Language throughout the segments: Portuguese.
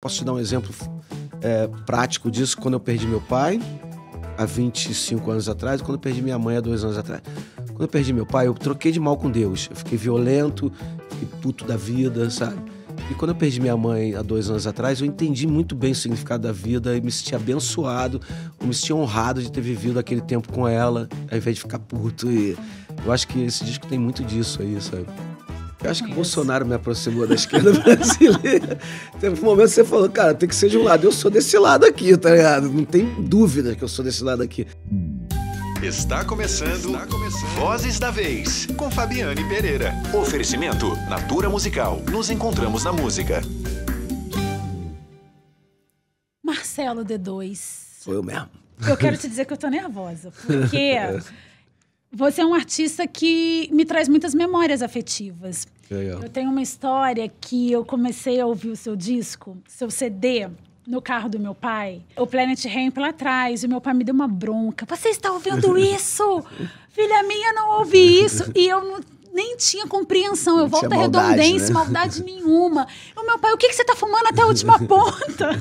Posso te dar um exemplo é, prático disso? Quando eu perdi meu pai, há 25 anos atrás, e quando eu perdi minha mãe, há dois anos atrás. Quando eu perdi meu pai, eu troquei de mal com Deus. Eu fiquei violento, fiquei puto da vida, sabe? E quando eu perdi minha mãe há dois anos atrás, eu entendi muito bem o significado da vida e me senti abençoado, eu me senti honrado de ter vivido aquele tempo com ela, ao invés de ficar puto. E eu acho que esse disco tem muito disso aí, sabe? Eu acho que o Bolsonaro me aproximou da esquerda brasileira. Teve um momento que você falou, cara, tem que ser de um lado. Eu sou desse lado aqui, tá ligado? Não tem dúvida que eu sou desse lado aqui. Está começando, Está começando Vozes da Vez, com Fabiane Pereira. Oferecimento Natura Musical. Nos encontramos na música. Marcelo D2. Foi eu mesmo. Eu quero te dizer que eu tô nervosa, porque Você é um artista que me traz muitas memórias afetivas. Legal. Eu tenho uma história que eu comecei a ouvir o seu disco, seu CD, no carro do meu pai, o Planet Ramp lá atrás, e meu pai me deu uma bronca. Você está ouvindo isso? Filha minha, não ouvi isso. E eu não, nem tinha compreensão. Eu não volto à redondência, né? maldade nenhuma. o meu pai, o que, que você está fumando até a última ponta?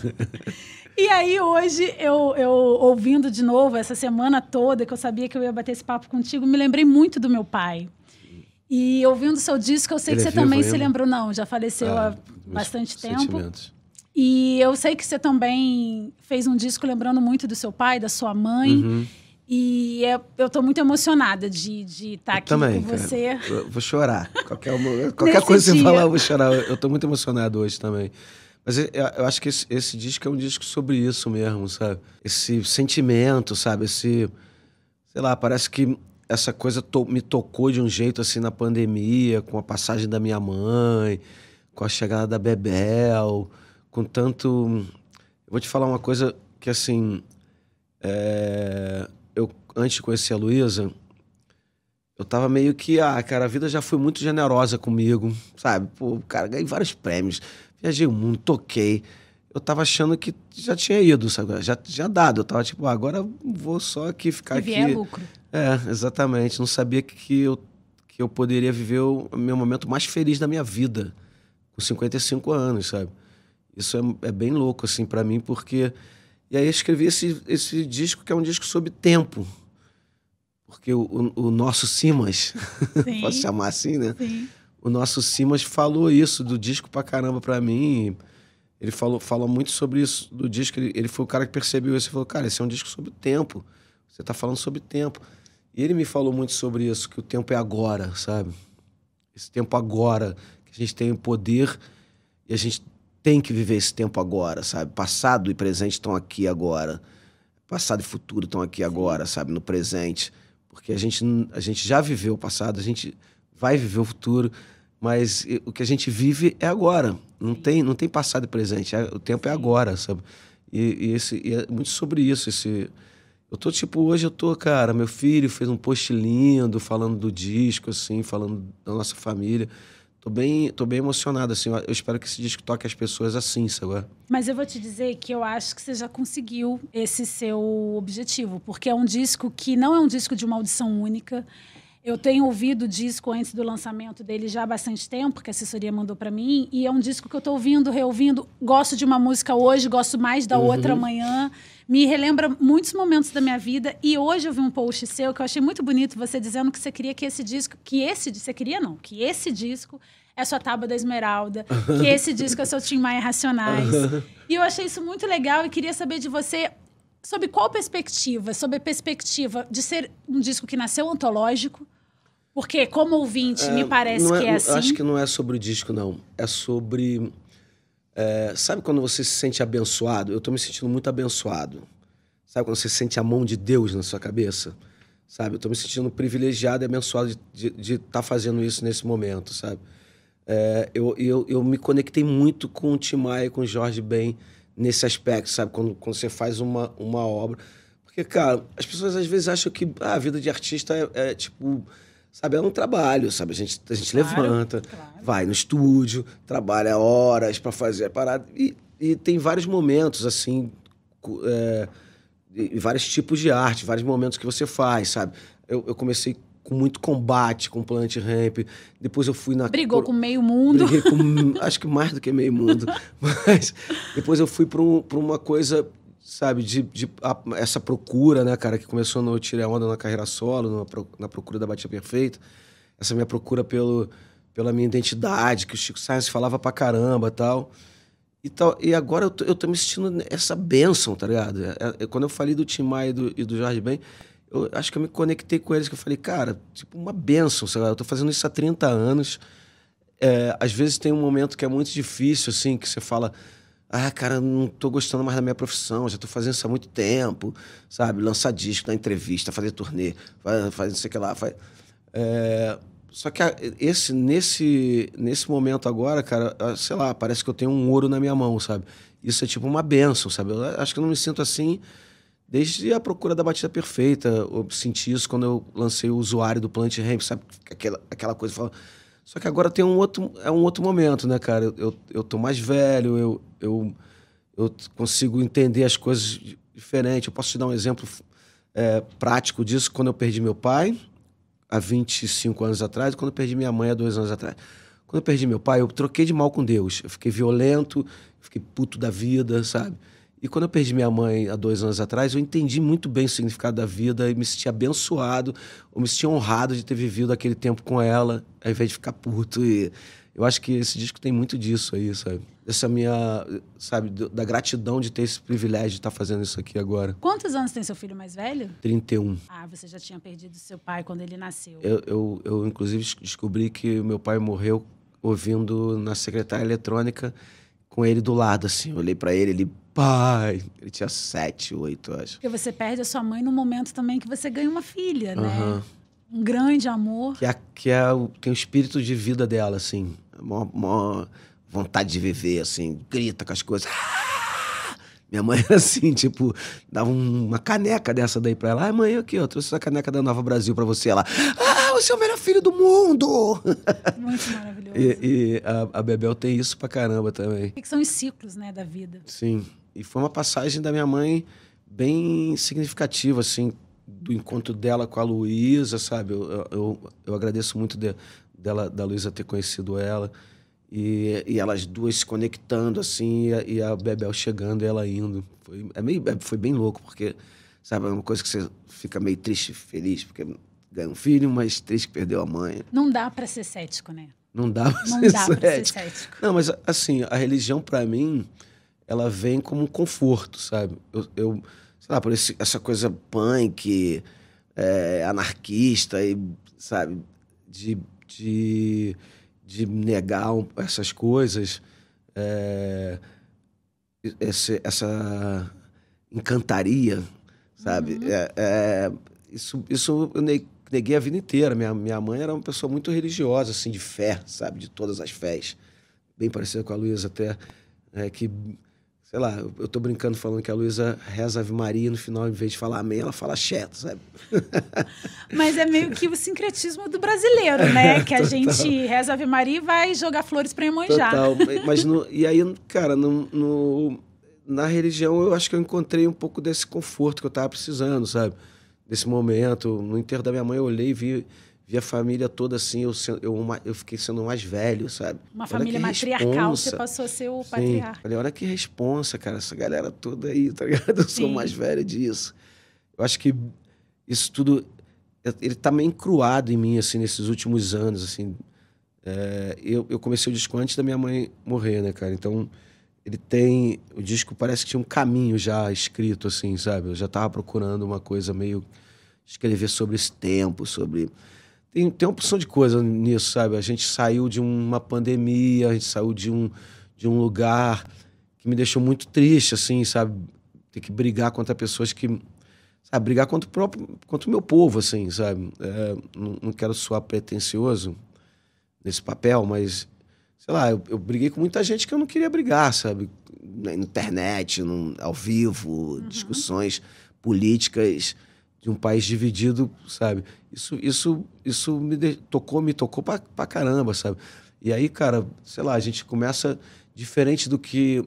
E aí, hoje, eu, eu ouvindo de novo essa semana toda, que eu sabia que eu ia bater esse papo contigo, me lembrei muito do meu pai. E ouvindo seu disco, eu sei Ele que é você também se lembrou, não, já faleceu ah, há bastante tempo. E eu sei que você também fez um disco lembrando muito do seu pai, da sua mãe. Uhum. E é, eu estou muito emocionada de estar tá aqui também, com você. vou chorar. Qualquer, qualquer coisa que você falar, eu vou chorar. Eu estou muito emocionado hoje também. Mas eu acho que esse, esse, disco é um disco sobre isso mesmo, sabe? Esse sentimento, sabe? Esse. Sei lá, parece que essa coisa to me tocou de um jeito assim na pandemia, com a passagem da minha mãe, com a chegada da Bebel, com tanto. Eu vou te falar uma coisa que assim. É... Eu, antes de conhecer a Luísa, eu tava meio que, ah, cara, a vida já foi muito generosa comigo, sabe? Pô, cara, ganhei vários prêmios Viajei o mundo, toquei. Eu tava achando que já tinha ido, sabe? Já, já dado. Eu tava tipo, ah, agora vou só aqui ficar aqui. É lucro. É, exatamente. Não sabia que eu, que eu poderia viver o meu momento mais feliz da minha vida, com 55 anos, sabe? Isso é, é bem louco, assim, para mim, porque. E aí eu escrevi esse, esse disco, que é um disco sobre tempo. Porque o, o, o nosso Simas, posso chamar assim, né? Sim o nosso Simas falou isso do disco pra caramba pra mim. Ele falou, falou muito sobre isso do disco. Ele, ele foi o cara que percebeu isso e falou: Cara, esse é um disco sobre o tempo. Você tá falando sobre tempo. E ele me falou muito sobre isso, que o tempo é agora, sabe? Esse tempo agora, que a gente tem o poder e a gente tem que viver esse tempo agora, sabe? Passado e presente estão aqui agora. Passado e futuro estão aqui agora, sabe? No presente. Porque a gente, a gente já viveu o passado, a gente vai viver o futuro, mas o que a gente vive é agora. Não tem, não tem passado e presente. É, o tempo é agora, sabe? E, e esse, e é muito sobre isso. Esse, eu tô tipo, hoje eu tô, cara, meu filho fez um post lindo falando do disco, assim, falando da nossa família. Tô bem, tô bem emocionado, assim. Eu espero que esse disco toque as pessoas assim, sabe? Mas eu vou te dizer que eu acho que você já conseguiu esse seu objetivo, porque é um disco que não é um disco de uma audição única. Eu tenho ouvido o disco antes do lançamento dele já há bastante tempo, que a assessoria mandou para mim, e é um disco que eu estou ouvindo, reouvindo. Gosto de uma música hoje, gosto mais da uhum. outra amanhã. Me relembra muitos momentos da minha vida. E hoje eu vi um post seu que eu achei muito bonito, você dizendo que você queria que esse disco, que esse, você queria não, que esse disco é sua Tábua da Esmeralda, que esse disco é seu Tim Maia Racionais. Uhum. e eu achei isso muito legal e queria saber de você sobre qual perspectiva, sobre a perspectiva de ser um disco que nasceu antológico, porque, como ouvinte, é, me parece é, que é assim. Acho que não é sobre o disco, não. É sobre. É, sabe quando você se sente abençoado? Eu estou me sentindo muito abençoado. Sabe quando você sente a mão de Deus na sua cabeça? Sabe? Eu estou me sentindo privilegiado e abençoado de estar tá fazendo isso nesse momento, sabe? É, eu, eu, eu me conectei muito com o Tim Maia e com o Jorge Ben nesse aspecto, sabe? Quando, quando você faz uma, uma obra. Porque, cara, as pessoas às vezes acham que ah, a vida de artista é, é tipo sabe? É um trabalho, sabe? A gente, a gente claro, levanta, claro. vai no estúdio, trabalha horas para fazer a parada. E, e tem vários momentos, assim, é, vários tipos de arte, vários momentos que você faz, sabe? Eu, eu comecei com muito combate com Plant Ramp, depois eu fui na... Brigou pro, com meio mundo. Briguei com, acho que mais do que meio mundo. Mas depois eu fui para um, uma coisa sabe, de, de a, essa procura, né, cara, que começou no Tire a Onda na carreira solo, no, na procura da Batia Perfeita, essa minha procura pelo, pela minha identidade, que o Chico Science falava pra caramba tal. E, tal, e agora eu tô, eu tô me sentindo essa bênção, tá ligado? É, é, quando eu falei do Tim Maia e do, e do Jorge Ben, eu acho que eu me conectei com eles, que eu falei, cara, tipo, uma bênção, sei lá, eu tô fazendo isso há 30 anos. É, às vezes tem um momento que é muito difícil, assim, que você fala, ah, cara, não tô gostando mais da minha profissão, já tô fazendo isso há muito tempo, sabe? Lançar disco, dar entrevista, fazer turnê, fazer não sei o que lá. Faz... É... Só que esse, nesse, nesse momento agora, cara, ah, sei lá, parece que eu tenho um ouro na minha mão, sabe? Isso é tipo uma benção, sabe? Eu acho que eu não me sinto assim desde a procura da batida perfeita. Eu senti isso quando eu lancei o usuário do Plant Ramp, sabe? Aquela, aquela coisa, falando só que agora tem um outro, é um outro momento, né, cara? Eu, eu, tô mais velho, eu, eu, eu consigo entender as coisas diferente. Eu posso te dar um exemplo é, prático disso quando eu perdi meu pai, há 25 anos atrás, e quando eu perdi minha mãe, há dois anos atrás. Quando eu perdi meu pai, eu troquei de mal com Deus. Eu fiquei violento, fiquei puto da vida, sabe? E quando eu perdi minha mãe há dois anos atrás, eu entendi muito bem o significado da vida e me senti abençoado, eu me senti honrado de ter vivido aquele tempo com ela, ao invés de ficar puto. E eu acho que esse disco tem muito disso aí, sabe? Essa é minha, sabe, da gratidão de ter esse privilégio de estar fazendo isso aqui agora. Quantos anos tem seu filho mais velho? 31. Ah, você já tinha perdido seu pai quando ele nasceu. Eu, eu, eu inclusive, descobri que meu pai morreu ouvindo na secretária eletrônica com ele do lado, assim. Eu olhei para ele, ele pai. Ele tinha sete, oito, acho. Porque você perde a sua mãe no momento também que você ganha uma filha, uhum. né? Um grande amor. Que é, que é o, tem o espírito de vida dela, assim. uma mó vontade de viver, assim. Grita com as coisas. Ah! Minha mãe era assim, tipo, dava uma caneca dessa daí pra ela. Ai, mãe, aqui, ó, trouxe essa caneca da Nova Brasil pra você. Ela. Ah! você é o melhor filho do mundo! Muito maravilhoso. e, e a, a, Bebel tem isso pra caramba também. É que são os ciclos, né, da vida. Sim. E foi uma passagem da minha mãe bem significativa, assim, do encontro dela com a Luísa, sabe? Eu, eu, eu agradeço muito de, dela, da Luísa ter conhecido ela. E, e, elas duas se conectando, assim, e a, e a Bebel chegando e ela indo. Foi, é meio, é, foi bem louco, porque, sabe, é uma coisa que você fica meio triste, feliz, porque ganha um filho, mas três que perdeu a mãe. Não dá para ser cético, né? Não dá para ser, ser, cético. Não, mas assim, a religião para mim, ela vem como um conforto, sabe? Eu, eu sei lá, por esse, essa coisa punk, é, anarquista e, sabe, de, de, de negar essas coisas, é, esse, essa encantaria, sabe? Uhum. É, é isso, isso eu neguei a vida inteira. Minha, minha mãe era uma pessoa muito religiosa, assim, de fé, sabe? De todas as fés. Bem parecida com a Luísa até, é, que, sei lá, eu, eu tô brincando falando que a Luísa reza Ave Maria no final, em vez de falar amém, ela fala cheto, sabe? Mas é meio que o sincretismo do brasileiro, né? É, que a gente reza Ave Maria e vai jogar flores pra Iemanjá. Total. Mas, no, e aí, cara, no, no, na religião eu acho que eu encontrei um pouco desse conforto que eu tava precisando, sabe? nesse momento. No enterro da minha mãe, eu olhei e vi, vi a família toda assim. Eu, eu, eu fiquei sendo mais velho, sabe? Uma olha família matriarcal, responsa. você passou a ser o Sim. patriarca. Falei, olha que responsa, cara. Essa galera toda aí, tá ligado? Eu Sim. sou mais velho disso. Eu acho que isso tudo... É, ele tá meio encruado em mim, assim, nesses últimos anos, assim. É, eu, eu comecei o disco antes da minha mãe morrer, né, cara? Então ele tem. O disco parece que tinha um caminho já escrito, assim, sabe? Eu já tava procurando uma coisa meio. escrever sobre esse tempo, sobre. Tem, tem uma opção de coisa nisso, sabe? A gente saiu de uma pandemia, a gente saiu de um, de um lugar que me deixou muito triste, assim, sabe? Ter que brigar contra pessoas que. Sabe? Brigar contra o próprio. contra o meu povo, assim, sabe? É, não, não quero soar pretencioso nesse papel, mas sei lá, eu, eu, briguei com muita gente que eu não queria brigar, sabe? Na internet, no, ao vivo, uhum. discussões políticas de um país dividido, sabe? Isso, isso, isso me de... tocou, me tocou pra, pra caramba, sabe? E aí, cara, sei lá, a gente começa diferente do que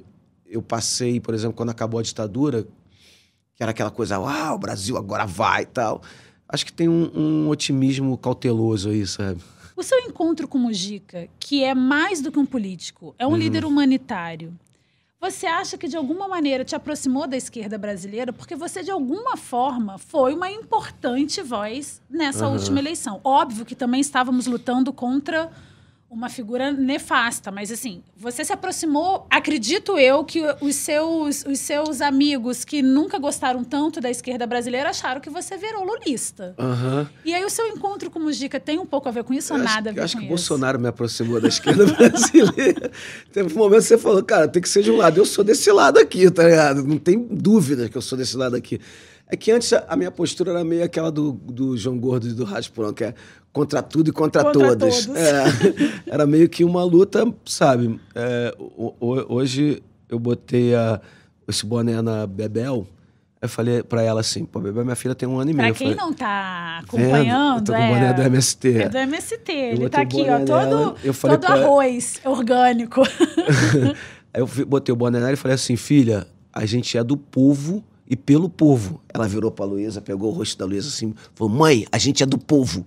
eu passei, por exemplo, quando acabou a ditadura, que era aquela coisa, ah, o Brasil agora vai e tal. Acho que tem um, um otimismo cauteloso aí, sabe? O seu encontro com Mujica, que é mais do que um político, é um uhum. líder humanitário, você acha que de alguma maneira te aproximou da esquerda brasileira? Porque você, de alguma forma, foi uma importante voz nessa uhum. última eleição. Óbvio que também estávamos lutando contra uma figura nefasta, mas assim, você se aproximou, acredito eu, que os seus, os seus amigos que nunca gostaram tanto da esquerda brasileira acharam que você virou lulista. Uhum. E aí o seu encontro com o Mujica tem um pouco a ver com isso eu ou acho, nada a ver eu acho com que o Bolsonaro me aproximou da esquerda brasileira. Teve um momento que você falou, cara, tem que ser de um lado. Eu sou desse lado aqui, tá ligado? Não tem dúvida que eu sou desse lado aqui. É que antes a minha postura era meio aquela do, do João Gordo e do Raspurão, que é contra tudo e contra, contra todas. É, era meio que uma luta, sabe? É, hoje eu botei a, esse boné na Bebel. Eu falei pra ela assim, pô, Bebel, minha filha tem um ano e meio. Pra quem falei, não tá acompanhando, eu tô com é, o boné do é. MST. É do MST, ele tá aqui, ó, todo, todo falei, arroz orgânico. Aí eu botei o boné nela e falei assim, filha, a gente é do povo e pelo povo. Ela virou para Luísa, pegou o rosto da Luísa assim, falou: "Mãe, a gente é do povo".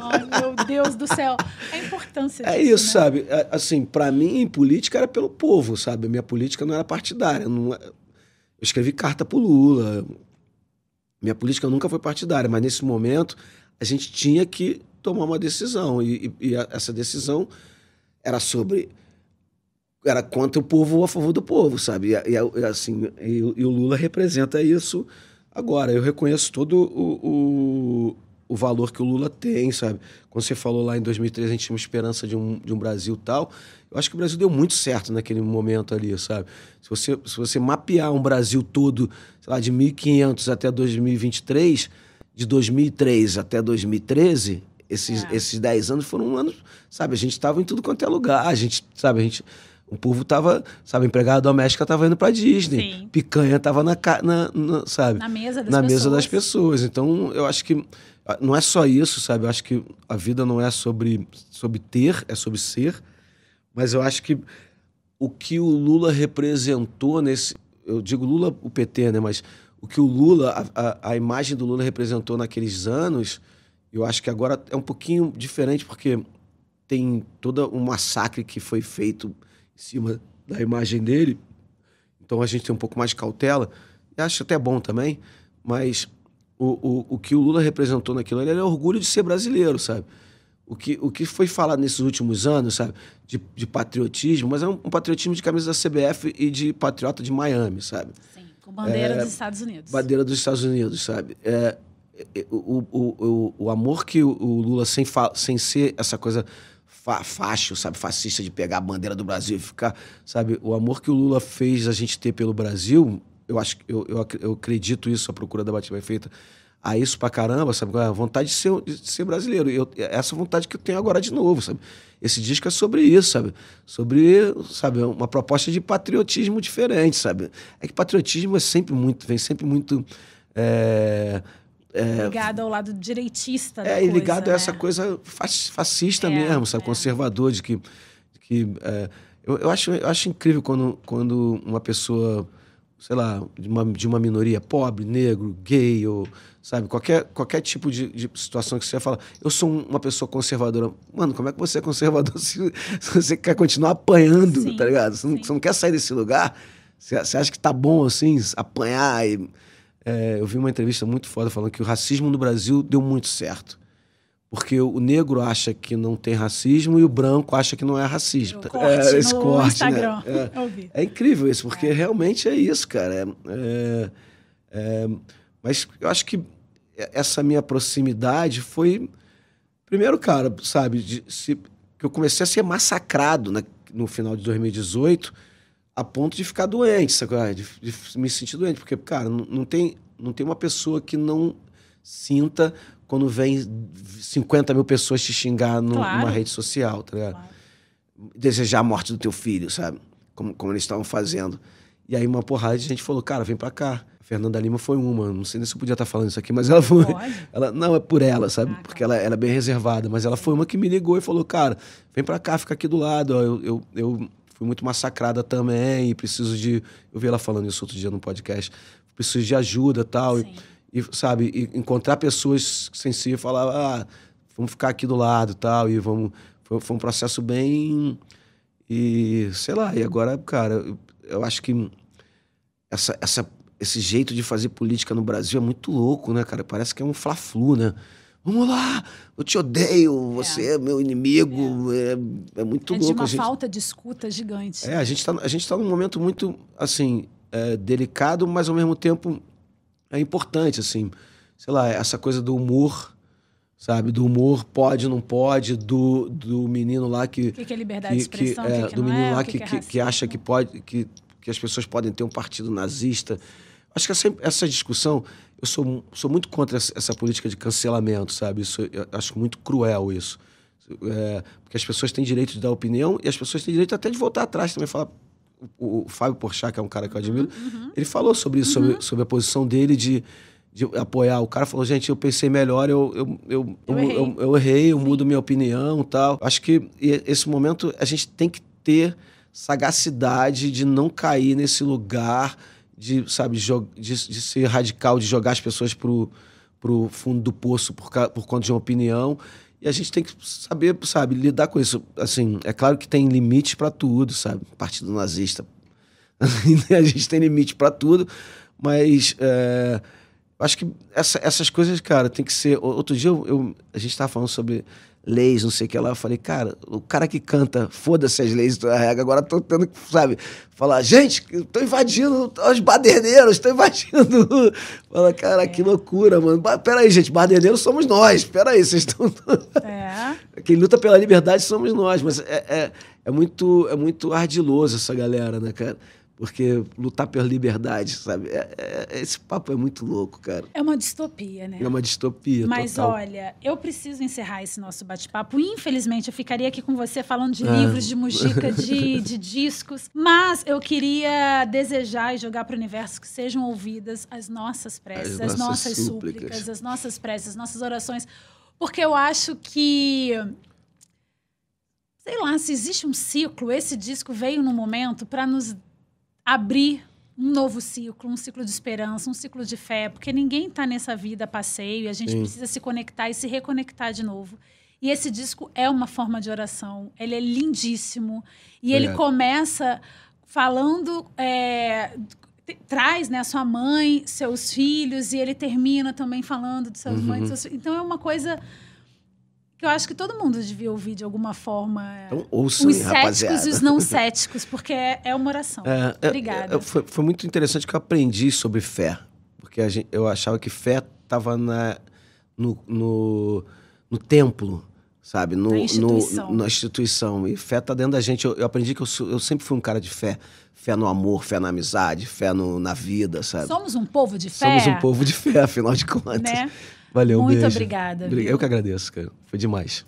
Ai, meu Deus do céu. A é importância é disso, É isso, né? sabe? É, assim, para mim, política era pelo povo, sabe? A minha política não era partidária, não... eu escrevi carta pro Lula. Minha política nunca foi partidária, mas nesse momento a gente tinha que tomar uma decisão e, e, e essa decisão era sobre era contra o povo ou a favor do povo, sabe? E, e assim, e, e, o Lula representa isso agora. Eu reconheço todo o, o, o, valor que o Lula tem, sabe? Quando você falou lá em 2013, a gente tinha uma esperança de um, de um Brasil tal. Eu acho que o Brasil deu muito certo naquele momento ali, sabe? Se você, se você mapear um Brasil todo, sei lá, de 1500 até 2023, de 2003 até 2013, esses, é. esses 10 anos foram um ano, sabe? A gente estava em tudo quanto é lugar, a gente, sabe? A gente o povo tava, sabe, empregada doméstica tava indo pra Disney. Sim. Picanha tava na, na, na sabe? Na mesa das na pessoas. mesa das pessoas. Então, eu acho que ah, não é só isso, sabe? Eu acho que a vida não é sobre, sobre ter, é sobre ser. Mas eu acho que o que o Lula representou nesse. Eu digo Lula, o PT, né? Mas o que o Lula, a, a, a imagem do Lula representou naqueles anos, eu acho que agora é um pouquinho diferente, porque tem todo um massacre que foi feito em cima da imagem dele. Então a gente tem um pouco mais de cautela. acho até bom também, mas o, o, o que o Lula representou naquilo ali é orgulho de ser brasileiro, sabe? O que, o que foi falado nesses últimos anos, sabe? De, de patriotismo, mas é um, um, patriotismo de camisa da CBF e de patriota de Miami, sabe? Sim, com bandeira é, dos Estados Unidos. Bandeira dos Estados Unidos, sabe? É, é o, o, o, o amor que o, Lula, sem, sem ser essa coisa fa fácil sabe, fascista de pegar a bandeira do Brasil e ficar, sabe, o amor que o Lula fez a gente ter pelo Brasil, eu acho eu, eu, eu acredito isso, a procura da batida é feita a isso pra caramba, sabe? A vontade de ser, de ser brasileiro. Eu, essa vontade que eu tenho agora de novo, sabe? Esse disco é sobre isso, sabe? Sobre, sabe, uma proposta de patriotismo diferente, sabe? É que patriotismo é sempre muito, vem sempre muito. É é, ligado ao lado direitista. é, coisa, ligado né? a essa né? coisa fascista é, mesmo, sabe? É. Conservador, de que. De que é, eu, eu, acho, eu acho incrível quando, quando uma pessoa, sei lá, de uma, de uma minoria pobre, negro, gay, ou, sabe? Qualquer, qualquer tipo de, de situação que você fala, eu sou uma pessoa conservadora. Mano, como é que você é conservador se, se você quer continuar apanhando, sim, tá ligado? Você não, você não, quer sair desse lugar? Você, você acha que tá bom, assim, apanhar e é, eu vi uma entrevista muito foda falando que o racismo no Brasil deu muito certo. Porque o negro acha que não tem racismo e o branco acha que não é racismo é O corte é, esse corte, né? Instagram. Né? É, é, incrível isso, porque é. realmente é isso, cara. É, mas eu acho que essa minha proximidade foi. Primeiro, cara, sabe, de, se, que eu comecei a ser massacrado na, no final de 2018 a ponto de ficar doente, sabe? Ah, de, de me sentir doente, porque, cara, não, não, tem, não tem uma pessoa que não sinta quando vem 50 mil pessoas te xingar no, claro. numa rede social, tá ligado? Claro. Desejar a morte do teu filho, sabe? Como, como eles estavam fazendo. E aí uma porrada de gente falou, cara, vem pra cá. A Fernanda Lima foi uma, não sei nem se eu podia estar tá falando isso aqui, mas ela foi. Ela, não, é por ela, sabe? Ah, tá. Porque ela, ela é bem reservada, mas ela foi uma que me ligou e falou, cara, vem pra cá, fica aqui do lado, ó, eu, eu, eu fui muito massacrada também e preciso de. Eu vi ela falando isso outro dia no podcast. Preciso de ajuda tal, e E, sabe, e encontrar pessoas sensíveis falar, ah, vamos ficar aqui do lado tal, e vamos. Foi, foi um processo bem. E sei lá, e agora, cara, eu, eu acho que essa, essa, esse jeito de fazer política no Brasil é muito louco, né, cara? Parece que é um fla-flu, né? Vamos lá, eu te odeio, você é, é meu inimigo. É, é, é muito é louco. É uma gente... falta de escuta gigante. É, a gente está tá num momento muito, assim, é, delicado, mas ao mesmo tempo é importante, assim. Sei lá, essa coisa do humor, sabe? Do humor, pode, não pode, do, do menino lá que... O que, que, é liberdade que, de expressão, é, que, que Do menino é, lá que, que, acha que pode... Que, que as pessoas podem ter um partido nazista. Acho que essa, essa discussão eu sou, sou muito contra essa política de cancelamento, sabe? Isso, eu acho muito cruel isso. É, porque as pessoas têm direito de dar opinião e as pessoas têm direito até de voltar atrás também falar. O, o Fábio Porchat, que é um cara que eu admiro, uhum. uhum. ele falou sobre isso, uhum. sobre, sobre a posição dele de, de apoiar. O cara falou, gente, eu pensei melhor, eu, eu, eu, eu, errei, eu, eu, errei, eu mudo minha opinião tal. Acho que é, esse momento a gente tem que ter sagacidade de não cair nesse lugar de, sabe, de, de ser radical, de jogar as pessoas pro, pro fundo do poço por, por conta de uma opinião. E a gente tem que saber, sabe, lidar com isso. Assim, é claro que tem limite para tudo, sabe? Partido nazista. a gente tem limite para tudo, mas é, acho que essa, essas coisas, cara, tem que ser. Outro dia eu, eu a gente estava falando sobre leis, não sei o que lá. Eu falei, cara, o cara que canta, foda-se as leis, da é regra, agora tô tendo que, sabe, falar, gente, tô invadindo os baderneiros, tô invadindo. Fala, cara, que é. loucura, mano. peraí, gente, baderneiros somos nós, peraí, vocês estão. É. Quem luta pela liberdade somos nós, mas é, é, é, muito, é muito ardiloso essa galera, né, cara? porque lutar pela liberdade, sabe? É, é, esse papo é muito louco, cara. É uma distopia, né? É uma distopia. Mas total. olha, eu preciso encerrar esse nosso bate-papo. Infelizmente, eu ficaria aqui com você falando de ah. livros, de música, de, de discos. Mas eu queria desejar e jogar para o universo que sejam ouvidas as nossas preces, as, as nossas, nossas súplicas. súplicas, as nossas preces, as nossas orações. Porque eu acho que sei lá, se existe um ciclo, esse disco veio no momento para nos abrir um novo ciclo, um ciclo de esperança, um ciclo de fé, porque ninguém está nessa vida a passeio e a gente Sim. precisa se conectar e se reconectar de novo. E esse disco é uma forma de oração, ele é lindíssimo e ele começa falando, é, traz né, sua mãe, seus filhos, e ele termina também falando de seus uhum. Seus... Então é uma coisa que eu acho que todo mundo devia ouvir de alguma forma. É, então, ouçam, os céticos rapaziada. e os não céticos, porque é, é uma oração. É, é Obrigada. É, foi, foi, muito interessante que eu aprendi sobre fé, porque gente, eu achava que fé estava no, no, no, templo, sabe? No, na, instituição. No, na instituição. E fé está dentro da gente. Eu, eu aprendi que eu, eu, sempre fui um cara de fé. Fé no amor, fé na amizade, fé no, na vida, sabe? Somos um povo de fé. Somos um povo de fé, afinal de contas. Né? Valeu, Muito beijo. obrigada. Eu que agradeço, cara. Foi demais.